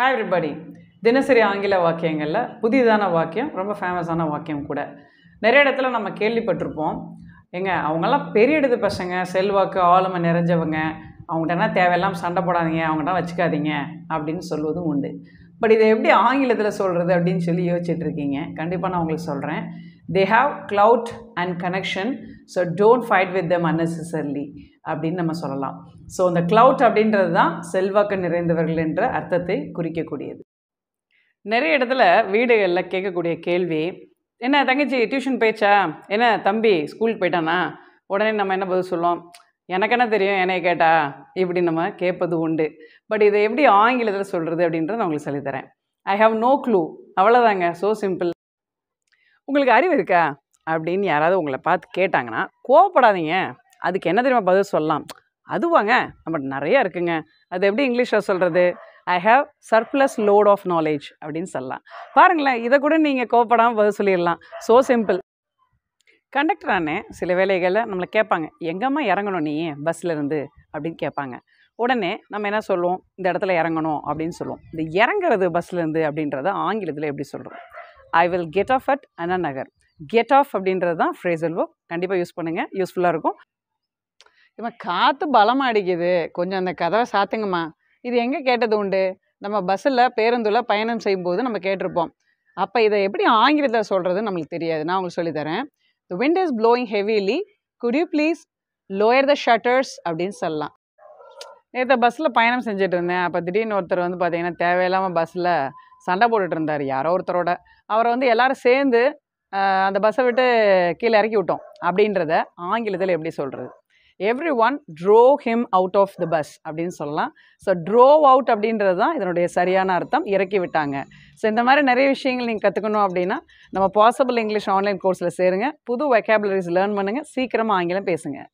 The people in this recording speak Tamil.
ஹாய் எவ்ரிபடி தினசரி ஆங்கில வாக்கியங்களில் புதிதான வாக்கியம் ரொம்ப ஃபேமஸான வாக்கியம் கூட நிறைய இடத்துல நம்ம கேள்விப்பட்டிருப்போம் எங்க அவங்கெல்லாம் பெரிய இடது பசங்க செல்வாக்கு ஆளுமை நிறைஞ்சவங்க அவங்கள்ட்டனா தேவையில்லாமல் சண்டை போடாதீங்க அவங்கள்ட்ட வச்சுக்காதீங்க அப்படின்னு சொல்வதும் உண்டு பட் இதை எப்படி ஆங்கிலத்தில் சொல்கிறது அப்படின்னு சொல்லி யோசிச்சுட்ருக்கீங்க கண்டிப்பாக நான் உங்களுக்கு சொல்கிறேன் they have clout and connection so don't fight with them unnecessarily அப்படின்னு நம்ம சொல்லலாம் ஸோ அந்த க்ளவுட் அப்படின்றது தான் செல்வாக்கு நிறைந்தவர்கள் என்ற அர்த்தத்தை குறிக்கக்கூடியது நிறைய இடத்துல வீடுகளில் கேட்கக்கூடிய கேள்வி என்ன தங்கச்சி டியூஷன் போயிடுச்சா என்ன தம்பி ஸ்கூலுக்கு போயிட்டானா உடனே நம்ம என்ன பதில் சொல்லுவோம் எனக்கு என்ன தெரியும் என்னை கேட்டா இப்படி நம்ம கேட்பது உண்டு பட் இதை எப்படி ஆங்கிலத்தில் சொல்கிறது அப்படின்றத நான் உங்களுக்கு சொல்லித்தரேன் ஐ ஹாவ் நோ க்ளூ அவ்வளோதாங்க ஸோ சிம்பிள் உங்களுக்கு அறிவு இருக்கா அப்படின்னு யாராவது உங்களை பார்த்து கேட்டாங்கன்னா கோவப்படாதீங்க அதுக்கு என்ன தெரியுமா பதில் சொல்லலாம் அதுவாங்க நம்ம நிறையா இருக்குங்க அது எப்படி இங்கிலீஷில் சொல்கிறது I have surplus load of knowledge அப்படின்னு சொல்லலாம் பாருங்களேன் இதை கூட நீங்கள் கோவப்படாமல் பதில் சொல்லிடலாம் ஸோ சிம்பிள் கண்டக்டர் அண்ணே சில வேலைகளில் நம்மளை கேட்பாங்க எங்கம்மா இறங்கணும் நீ பஸ்ஸிலேருந்து அப்படின்னு கேட்பாங்க உடனே நம்ம என்ன சொல்லுவோம் இந்த இடத்துல இறங்கணும் அப்படின்னு சொல்லுவோம் இந்த இறங்குறது பஸ்லேருந்து அப்படின்றத ஆங்கிலத்தில் எப்படி சொல்கிறோம் I will get off at Anna Nagar get off அப்படின்றது தான் ஃப்ரேஸ் வேர்ப் கண்டிப்பாக யூஸ் பண்ணுங்கள் யூஸ்ஃபுல்லாக இருக்கும் இவன் காற்று பலமாக அடிக்குது கொஞ்சம் அந்த கதவை சாத்துங்கம்மா இது எங்கே கேட்டது உண்டு நம்ம பஸ்ஸில் பேருந்தில் பயணம் செய்யும்போது நம்ம கேட்டிருப்போம் அப்போ இதை எப்படி ஆங்கிலத்தில் சொல்கிறது நம்மளுக்கு தெரியாது நான் உங்களுக்கு சொல்லித்தரேன் the wind is blowing heavily could you please lower the shutters அப்படின்னு சொல்லலாம் நேற்று பஸ்ஸில் பயணம் செஞ்சுட்டு இருந்தேன் அப்போ திடீர்னு ஒருத்தர் வந்து பார்த்தீங்கன்னா தேவையில்லாமல் பஸ்ஸில் சண்டை போட்டுட்டு இருந்தார் யாரோ ஒருத்தரோட அவரை வந்து எல்லாரும் சேர்ந்து அந்த பஸ்ஸை விட்டு கீழே இறக்கி விட்டோம் அப்படின்றத ஆங்கிலத்தில் எப்படி சொல்கிறது everyone throw him out of the bus அப்படின்னு சொல்லலாம் ஸோ ட்ரோ அவுட் அப்படின்றது தான் இதனுடைய சரியான அர்த்தம் இறக்கி விட்டாங்க ஸோ இந்த மாதிரி நிறைய விஷயங்கள் நீங்கள் கற்றுக்கணும் அப்படின்னா நம்ம பாசிபிள் இங்கிலீஷ் ஆன்லைன் கோர்ஸில் சேருங்க புது வெக்காபுலரிஸ் லேர்ன் பண்ணுங்கள் சீக்கிரமாக ஆங்கிலம் பேசுங்கள்